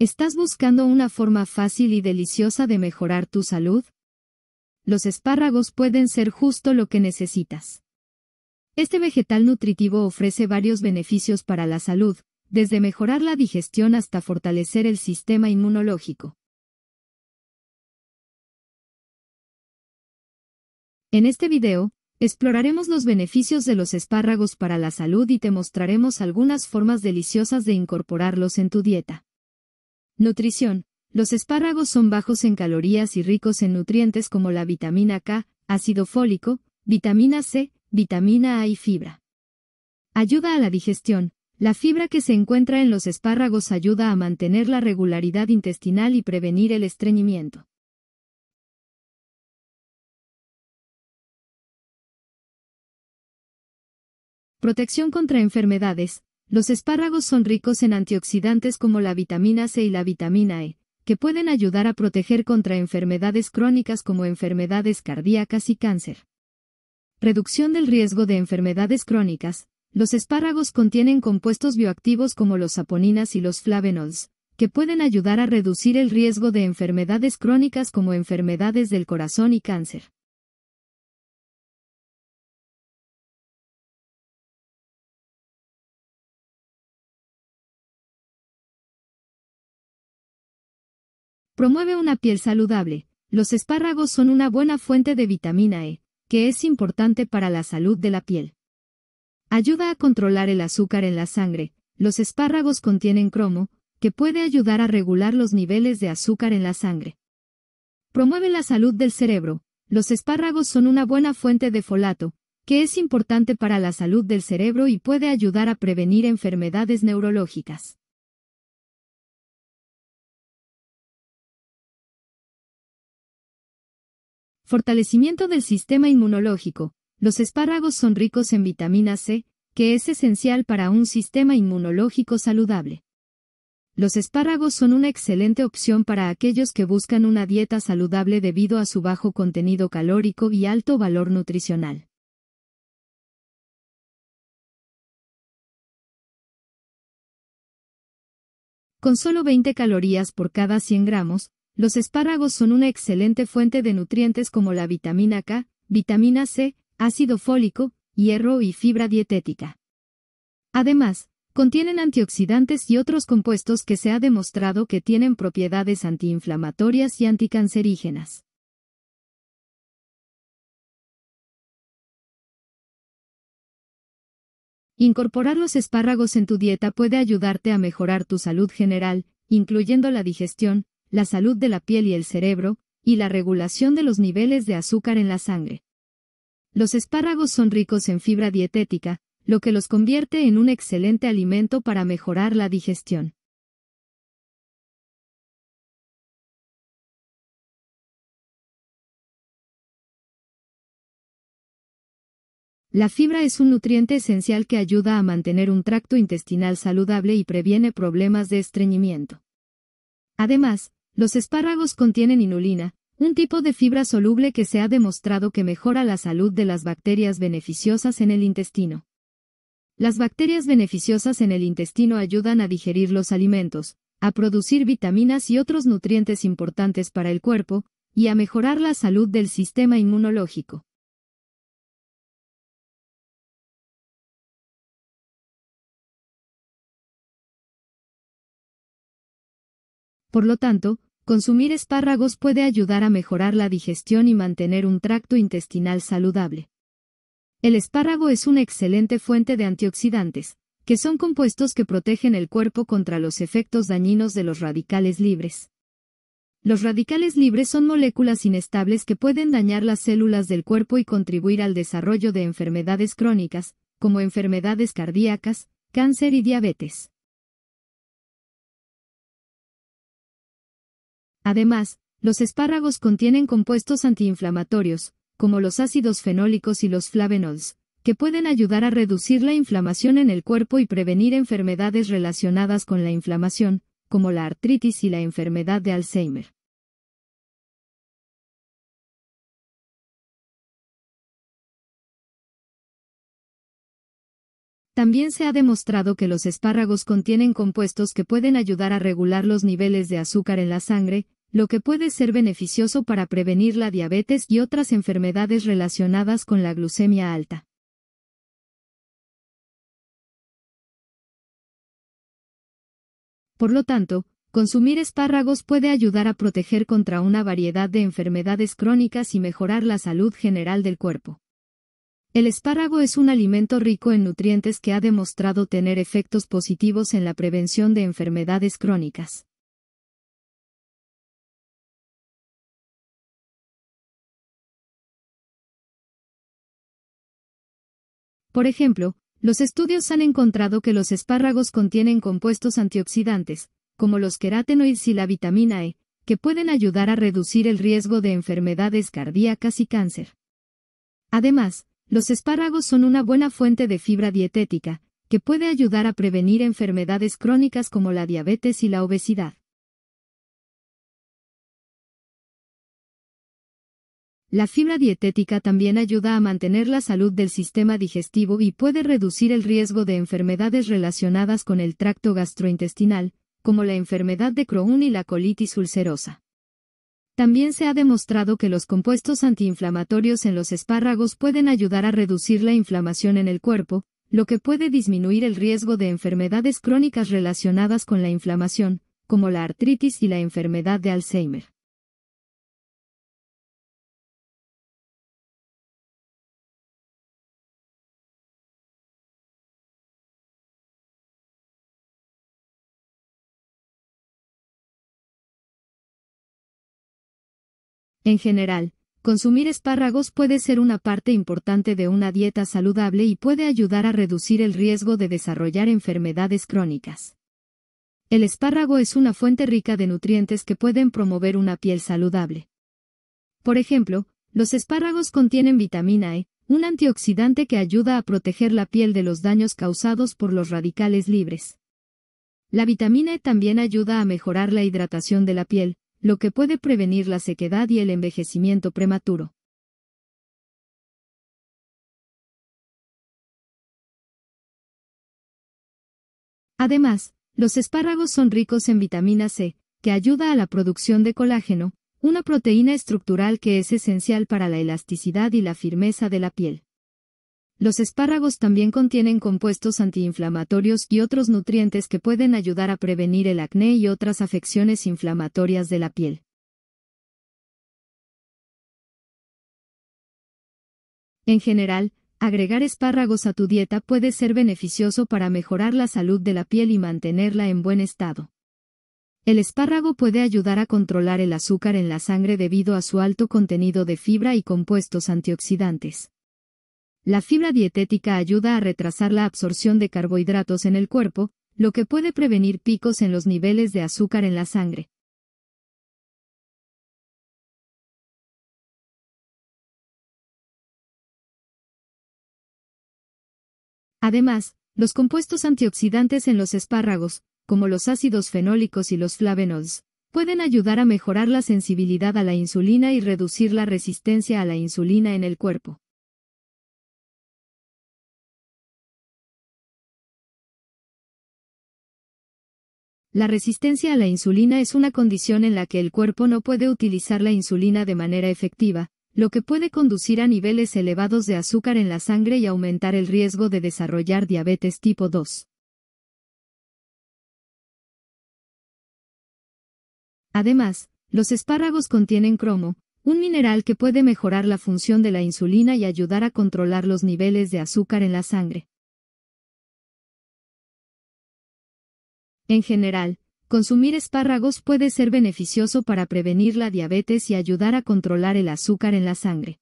¿Estás buscando una forma fácil y deliciosa de mejorar tu salud? Los espárragos pueden ser justo lo que necesitas. Este vegetal nutritivo ofrece varios beneficios para la salud, desde mejorar la digestión hasta fortalecer el sistema inmunológico. En este video, exploraremos los beneficios de los espárragos para la salud y te mostraremos algunas formas deliciosas de incorporarlos en tu dieta. Nutrición. Los espárragos son bajos en calorías y ricos en nutrientes como la vitamina K, ácido fólico, vitamina C, vitamina A y fibra. Ayuda a la digestión. La fibra que se encuentra en los espárragos ayuda a mantener la regularidad intestinal y prevenir el estreñimiento. Protección contra enfermedades. Los espárragos son ricos en antioxidantes como la vitamina C y la vitamina E, que pueden ayudar a proteger contra enfermedades crónicas como enfermedades cardíacas y cáncer. Reducción del riesgo de enfermedades crónicas. Los espárragos contienen compuestos bioactivos como los saponinas y los flavenols, que pueden ayudar a reducir el riesgo de enfermedades crónicas como enfermedades del corazón y cáncer. Promueve una piel saludable. Los espárragos son una buena fuente de vitamina E, que es importante para la salud de la piel. Ayuda a controlar el azúcar en la sangre. Los espárragos contienen cromo, que puede ayudar a regular los niveles de azúcar en la sangre. Promueve la salud del cerebro. Los espárragos son una buena fuente de folato, que es importante para la salud del cerebro y puede ayudar a prevenir enfermedades neurológicas. Fortalecimiento del sistema inmunológico. Los espárragos son ricos en vitamina C, que es esencial para un sistema inmunológico saludable. Los espárragos son una excelente opción para aquellos que buscan una dieta saludable debido a su bajo contenido calórico y alto valor nutricional. Con solo 20 calorías por cada 100 gramos, los espárragos son una excelente fuente de nutrientes como la vitamina K, vitamina C, ácido fólico, hierro y fibra dietética. Además, contienen antioxidantes y otros compuestos que se ha demostrado que tienen propiedades antiinflamatorias y anticancerígenas. Incorporar los espárragos en tu dieta puede ayudarte a mejorar tu salud general, incluyendo la digestión, la salud de la piel y el cerebro, y la regulación de los niveles de azúcar en la sangre. Los espárragos son ricos en fibra dietética, lo que los convierte en un excelente alimento para mejorar la digestión. La fibra es un nutriente esencial que ayuda a mantener un tracto intestinal saludable y previene problemas de estreñimiento. Además, los espárragos contienen inulina, un tipo de fibra soluble que se ha demostrado que mejora la salud de las bacterias beneficiosas en el intestino. Las bacterias beneficiosas en el intestino ayudan a digerir los alimentos, a producir vitaminas y otros nutrientes importantes para el cuerpo, y a mejorar la salud del sistema inmunológico. Por lo tanto, Consumir espárragos puede ayudar a mejorar la digestión y mantener un tracto intestinal saludable. El espárrago es una excelente fuente de antioxidantes, que son compuestos que protegen el cuerpo contra los efectos dañinos de los radicales libres. Los radicales libres son moléculas inestables que pueden dañar las células del cuerpo y contribuir al desarrollo de enfermedades crónicas, como enfermedades cardíacas, cáncer y diabetes. Además, los espárragos contienen compuestos antiinflamatorios, como los ácidos fenólicos y los flavonoles, que pueden ayudar a reducir la inflamación en el cuerpo y prevenir enfermedades relacionadas con la inflamación, como la artritis y la enfermedad de Alzheimer. También se ha demostrado que los espárragos contienen compuestos que pueden ayudar a regular los niveles de azúcar en la sangre, lo que puede ser beneficioso para prevenir la diabetes y otras enfermedades relacionadas con la glucemia alta. Por lo tanto, consumir espárragos puede ayudar a proteger contra una variedad de enfermedades crónicas y mejorar la salud general del cuerpo. El espárrago es un alimento rico en nutrientes que ha demostrado tener efectos positivos en la prevención de enfermedades crónicas. Por ejemplo, los estudios han encontrado que los espárragos contienen compuestos antioxidantes, como los queratenoides y la vitamina E, que pueden ayudar a reducir el riesgo de enfermedades cardíacas y cáncer. Además, los espárragos son una buena fuente de fibra dietética, que puede ayudar a prevenir enfermedades crónicas como la diabetes y la obesidad. La fibra dietética también ayuda a mantener la salud del sistema digestivo y puede reducir el riesgo de enfermedades relacionadas con el tracto gastrointestinal, como la enfermedad de Crohn y la colitis ulcerosa. También se ha demostrado que los compuestos antiinflamatorios en los espárragos pueden ayudar a reducir la inflamación en el cuerpo, lo que puede disminuir el riesgo de enfermedades crónicas relacionadas con la inflamación, como la artritis y la enfermedad de Alzheimer. En general, consumir espárragos puede ser una parte importante de una dieta saludable y puede ayudar a reducir el riesgo de desarrollar enfermedades crónicas. El espárrago es una fuente rica de nutrientes que pueden promover una piel saludable. Por ejemplo, los espárragos contienen vitamina E, un antioxidante que ayuda a proteger la piel de los daños causados por los radicales libres. La vitamina E también ayuda a mejorar la hidratación de la piel, lo que puede prevenir la sequedad y el envejecimiento prematuro. Además, los espárragos son ricos en vitamina C, que ayuda a la producción de colágeno, una proteína estructural que es esencial para la elasticidad y la firmeza de la piel. Los espárragos también contienen compuestos antiinflamatorios y otros nutrientes que pueden ayudar a prevenir el acné y otras afecciones inflamatorias de la piel. En general, agregar espárragos a tu dieta puede ser beneficioso para mejorar la salud de la piel y mantenerla en buen estado. El espárrago puede ayudar a controlar el azúcar en la sangre debido a su alto contenido de fibra y compuestos antioxidantes. La fibra dietética ayuda a retrasar la absorción de carbohidratos en el cuerpo, lo que puede prevenir picos en los niveles de azúcar en la sangre. Además, los compuestos antioxidantes en los espárragos, como los ácidos fenólicos y los flavonoides, pueden ayudar a mejorar la sensibilidad a la insulina y reducir la resistencia a la insulina en el cuerpo. La resistencia a la insulina es una condición en la que el cuerpo no puede utilizar la insulina de manera efectiva, lo que puede conducir a niveles elevados de azúcar en la sangre y aumentar el riesgo de desarrollar diabetes tipo 2. Además, los espárragos contienen cromo, un mineral que puede mejorar la función de la insulina y ayudar a controlar los niveles de azúcar en la sangre. En general, consumir espárragos puede ser beneficioso para prevenir la diabetes y ayudar a controlar el azúcar en la sangre.